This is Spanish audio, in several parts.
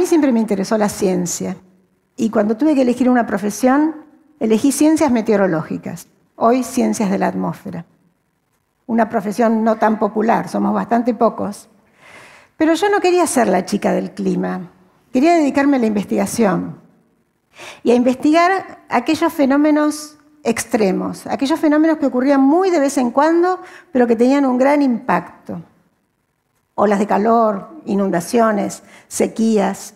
mí siempre me interesó la ciencia. Y cuando tuve que elegir una profesión, elegí ciencias meteorológicas, hoy ciencias de la atmósfera. Una profesión no tan popular, somos bastante pocos. Pero yo no quería ser la chica del clima, quería dedicarme a la investigación y a investigar aquellos fenómenos extremos, aquellos fenómenos que ocurrían muy de vez en cuando, pero que tenían un gran impacto olas de calor, inundaciones, sequías.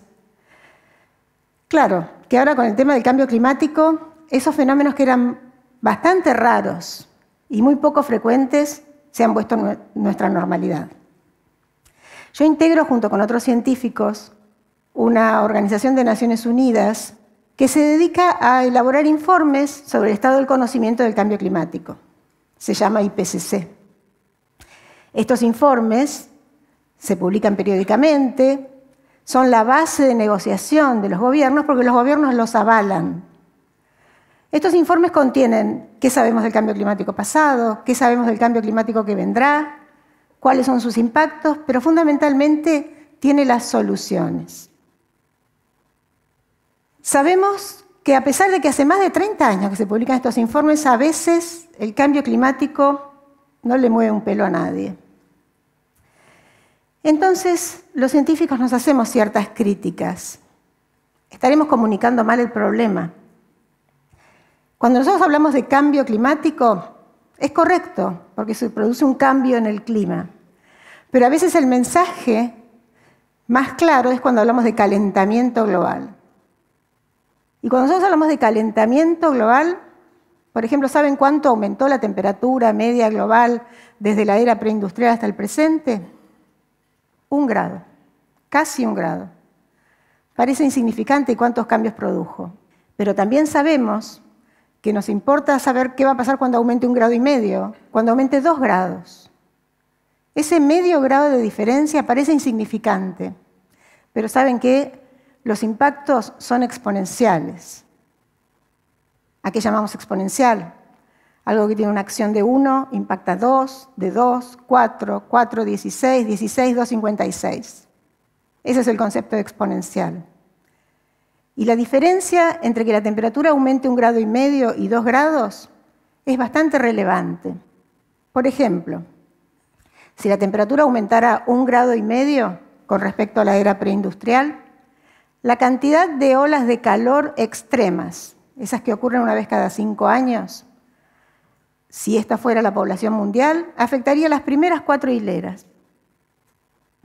Claro, que ahora con el tema del cambio climático, esos fenómenos que eran bastante raros y muy poco frecuentes se han puesto en nuestra normalidad. Yo integro junto con otros científicos una organización de Naciones Unidas que se dedica a elaborar informes sobre el estado del conocimiento del cambio climático. Se llama IPCC. Estos informes se publican periódicamente, son la base de negociación de los gobiernos porque los gobiernos los avalan. Estos informes contienen qué sabemos del cambio climático pasado, qué sabemos del cambio climático que vendrá, cuáles son sus impactos, pero fundamentalmente tiene las soluciones. Sabemos que a pesar de que hace más de 30 años que se publican estos informes, a veces el cambio climático no le mueve un pelo a nadie. Entonces, los científicos nos hacemos ciertas críticas. Estaremos comunicando mal el problema. Cuando nosotros hablamos de cambio climático, es correcto, porque se produce un cambio en el clima. Pero a veces el mensaje más claro es cuando hablamos de calentamiento global. Y cuando nosotros hablamos de calentamiento global, por ejemplo, ¿saben cuánto aumentó la temperatura media global desde la era preindustrial hasta el presente? un grado, casi un grado. Parece insignificante cuántos cambios produjo, pero también sabemos que nos importa saber qué va a pasar cuando aumente un grado y medio, cuando aumente dos grados. Ese medio grado de diferencia parece insignificante, pero saben que los impactos son exponenciales. ¿A qué llamamos exponencial? Algo que tiene una acción de 1 impacta 2, de 2, 4, 4, 16, 16, 2, 56. Ese es el concepto de exponencial. Y la diferencia entre que la temperatura aumente un grado y medio y 2 grados es bastante relevante. Por ejemplo, si la temperatura aumentara un grado y medio con respecto a la era preindustrial, la cantidad de olas de calor extremas, esas que ocurren una vez cada cinco años, si esta fuera la población mundial, afectaría las primeras cuatro hileras.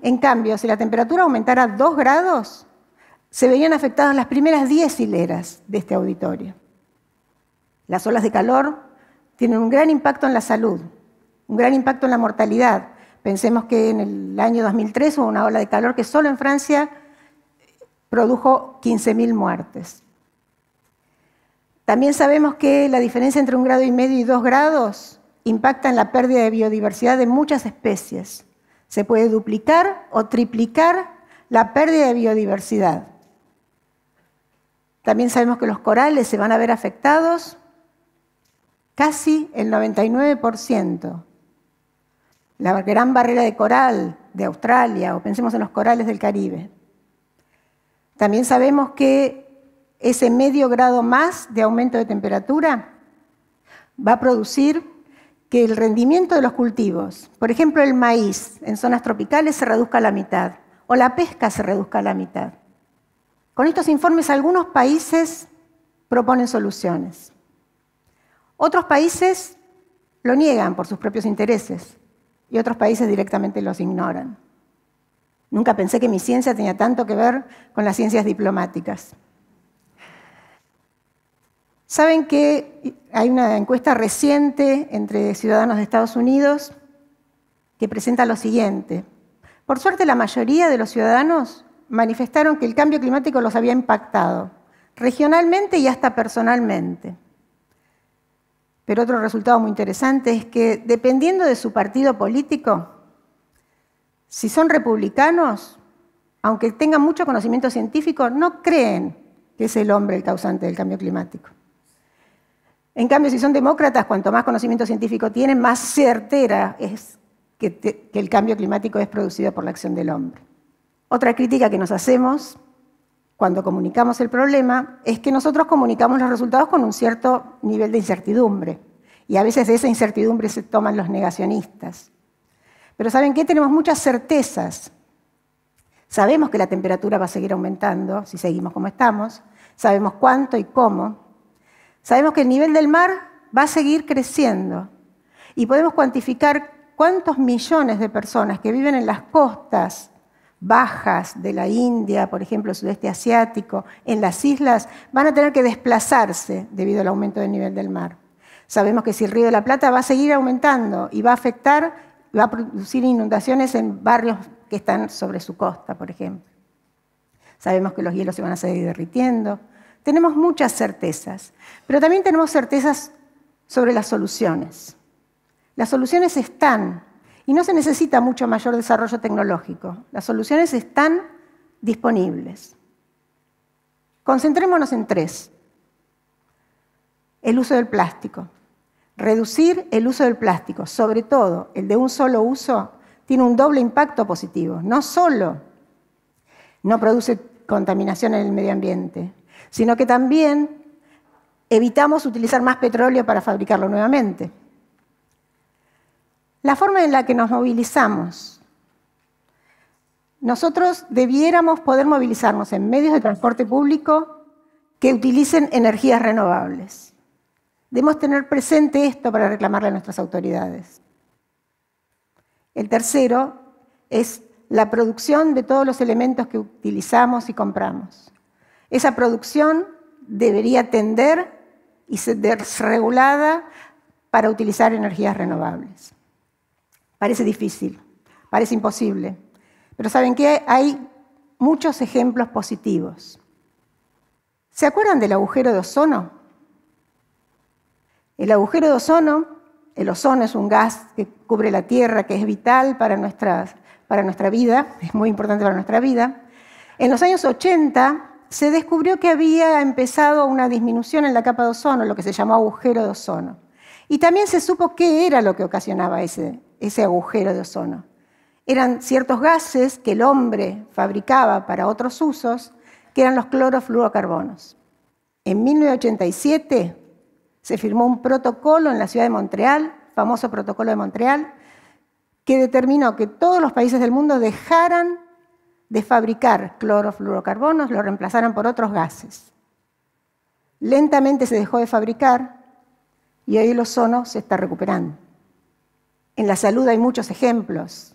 En cambio, si la temperatura aumentara dos grados, se verían afectadas las primeras diez hileras de este auditorio. Las olas de calor tienen un gran impacto en la salud, un gran impacto en la mortalidad. Pensemos que en el año 2003 hubo una ola de calor que solo en Francia produjo 15.000 muertes. También sabemos que la diferencia entre un grado y medio y dos grados impacta en la pérdida de biodiversidad de muchas especies. Se puede duplicar o triplicar la pérdida de biodiversidad. También sabemos que los corales se van a ver afectados casi el 99%. La gran barrera de coral de Australia, o pensemos en los corales del Caribe. También sabemos que ese medio grado más de aumento de temperatura va a producir que el rendimiento de los cultivos, por ejemplo el maíz en zonas tropicales se reduzca a la mitad o la pesca se reduzca a la mitad. Con estos informes algunos países proponen soluciones. Otros países lo niegan por sus propios intereses y otros países directamente los ignoran. Nunca pensé que mi ciencia tenía tanto que ver con las ciencias diplomáticas. Saben que hay una encuesta reciente entre ciudadanos de Estados Unidos que presenta lo siguiente. Por suerte la mayoría de los ciudadanos manifestaron que el cambio climático los había impactado, regionalmente y hasta personalmente. Pero otro resultado muy interesante es que dependiendo de su partido político, si son republicanos, aunque tengan mucho conocimiento científico, no creen que es el hombre el causante del cambio climático. En cambio, si son demócratas, cuanto más conocimiento científico tienen, más certera es que, el cambio climático es producido por la acción del hombre. Otra crítica que nos hacemos cuando comunicamos el problema es que nosotros comunicamos los resultados con un cierto nivel de incertidumbre. Y a veces de esa incertidumbre se toman los negacionistas. Pero ¿saben qué? Tenemos muchas certezas. Sabemos que la temperatura va a seguir aumentando si seguimos como estamos. Sabemos cuánto y cómo. Sabemos que el nivel del mar va a seguir creciendo y podemos cuantificar cuántos millones de personas que viven en las costas bajas de la India, por ejemplo, sudeste asiático, en las islas, van a tener que desplazarse debido al aumento del nivel del mar. Sabemos que si el río de la Plata va a seguir aumentando y va a afectar, va a producir inundaciones en barrios que están sobre su costa, por ejemplo. Sabemos que los hielos se van a seguir derritiendo, tenemos muchas certezas, pero también tenemos certezas sobre las soluciones. Las soluciones están y no se necesita mucho mayor desarrollo tecnológico. Las soluciones están disponibles. Concentrémonos en tres. El uso del plástico. Reducir el uso del plástico, sobre todo el de un solo uso, tiene un doble impacto positivo. No solo no produce contaminación en el medio ambiente, sino que también evitamos utilizar más petróleo para fabricarlo nuevamente. La forma en la que nos movilizamos. Nosotros debiéramos poder movilizarnos en medios de transporte público que utilicen energías renovables. Debemos tener presente esto para reclamarle a nuestras autoridades. El tercero es la producción de todos los elementos que utilizamos y compramos. Esa producción debería tender y ser desregulada para utilizar energías renovables. Parece difícil, parece imposible, pero ¿saben qué? Hay muchos ejemplos positivos. ¿Se acuerdan del agujero de ozono? El agujero de ozono, el ozono es un gas que cubre la Tierra, que es vital para, para nuestra vida, es muy importante para nuestra vida. En los años 80, se descubrió que había empezado una disminución en la capa de ozono, lo que se llamó agujero de ozono. Y también se supo qué era lo que ocasionaba ese, agujero de ozono. Eran ciertos gases que el hombre fabricaba para otros usos, que eran los clorofluorocarbonos. En 1987 se firmó un protocolo en la ciudad de Montreal, famoso protocolo de Montreal, que determinó que todos los países del mundo dejaran de fabricar clorofluorocarbonos lo reemplazaron por otros gases. Lentamente se dejó de fabricar y hoy el ozono se está recuperando. En la salud hay muchos ejemplos.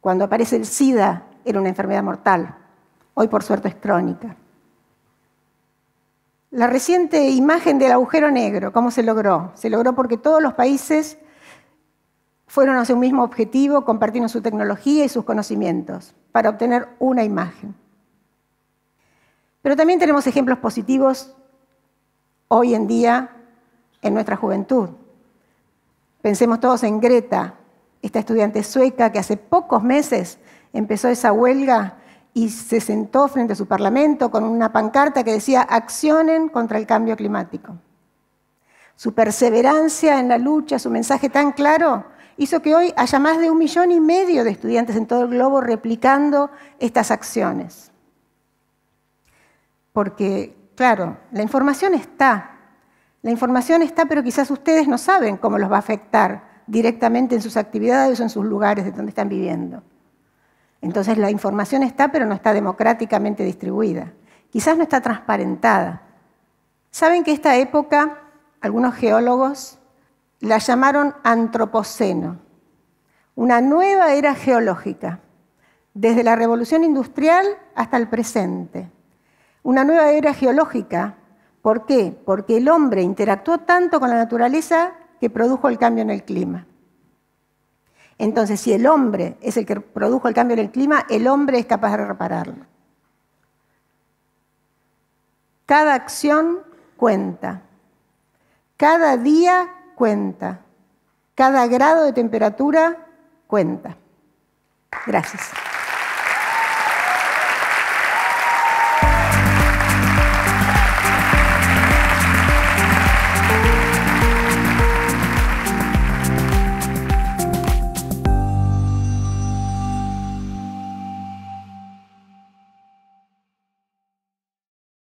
Cuando aparece el SIDA era una enfermedad mortal, hoy por suerte es crónica. La reciente imagen del agujero negro, ¿cómo se logró? Se logró porque todos los países fueron hacia un mismo objetivo, compartiendo su tecnología y sus conocimientos para obtener una imagen. Pero también tenemos ejemplos positivos hoy en día en nuestra juventud. Pensemos todos en Greta, esta estudiante sueca que hace pocos meses empezó esa huelga y se sentó frente a su parlamento con una pancarta que decía accionen contra el cambio climático. Su perseverancia en la lucha, su mensaje tan claro, hizo que hoy haya más de un millón y medio de estudiantes en todo el globo replicando estas acciones. Porque, claro, la información está, la información está, pero quizás ustedes no saben cómo los va a afectar directamente en sus actividades o en sus lugares de donde están viviendo. Entonces la información está, pero no está democráticamente distribuida. Quizás no está transparentada. ¿Saben que esta época, algunos geólogos la llamaron Antropoceno, una nueva era geológica, desde la revolución industrial hasta el presente. Una nueva era geológica, ¿por qué? Porque el hombre interactuó tanto con la naturaleza que produjo el cambio en el clima. Entonces, si el hombre es el que produjo el cambio en el clima, el hombre es capaz de repararlo. Cada acción cuenta. Cada día cuenta. Cada grado de temperatura cuenta. Gracias.